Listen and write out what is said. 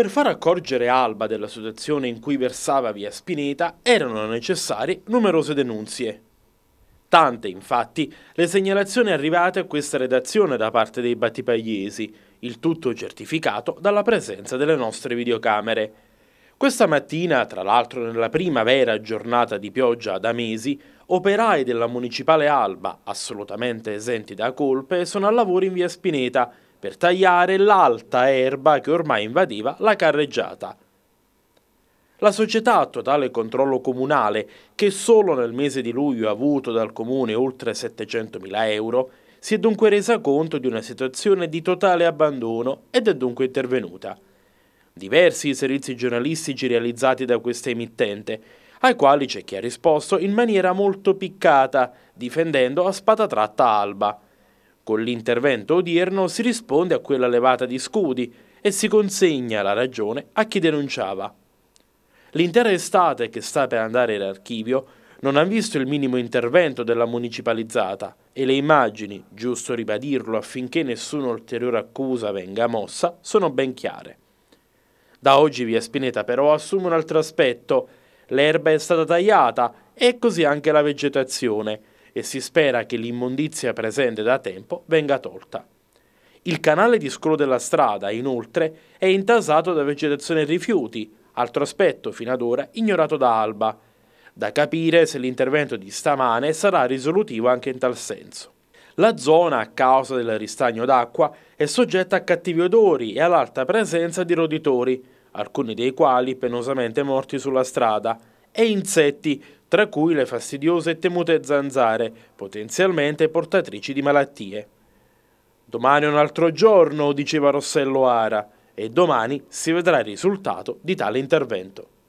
Per far accorgere Alba della situazione in cui versava via Spineta erano necessarie numerose denunzie. Tante, infatti, le segnalazioni arrivate a questa redazione da parte dei battipagliesi, il tutto certificato dalla presenza delle nostre videocamere. Questa mattina, tra l'altro nella prima vera giornata di pioggia da mesi, operai della municipale Alba, assolutamente esenti da colpe, sono al lavoro in via Spineta per tagliare l'alta erba che ormai invadiva la carreggiata. La società a totale controllo comunale, che solo nel mese di luglio ha avuto dal comune oltre 700.000 euro, si è dunque resa conto di una situazione di totale abbandono ed è dunque intervenuta. Diversi i servizi giornalistici realizzati da questa emittente, ai quali c'è chi ha risposto in maniera molto piccata, difendendo a spada tratta Alba. Con l'intervento odierno si risponde a quella levata di scudi e si consegna la ragione a chi denunciava. L'intera estate che sta per andare in archivio non ha visto il minimo intervento della municipalizzata e le immagini, giusto ribadirlo affinché nessuna ulteriore accusa venga mossa, sono ben chiare. Da oggi via Spineta però assume un altro aspetto. L'erba è stata tagliata e così anche la vegetazione, e si spera che l'immondizia presente da tempo venga tolta. Il canale di scro della strada, inoltre, è intasato da vegetazione e rifiuti, altro aspetto fino ad ora ignorato da Alba. Da capire se l'intervento di stamane sarà risolutivo anche in tal senso. La zona, a causa del ristagno d'acqua, è soggetta a cattivi odori e all'alta presenza di roditori, alcuni dei quali penosamente morti sulla strada, e insetti, tra cui le fastidiose e temute zanzare, potenzialmente portatrici di malattie. Domani è un altro giorno, diceva Rossello Ara, e domani si vedrà il risultato di tale intervento.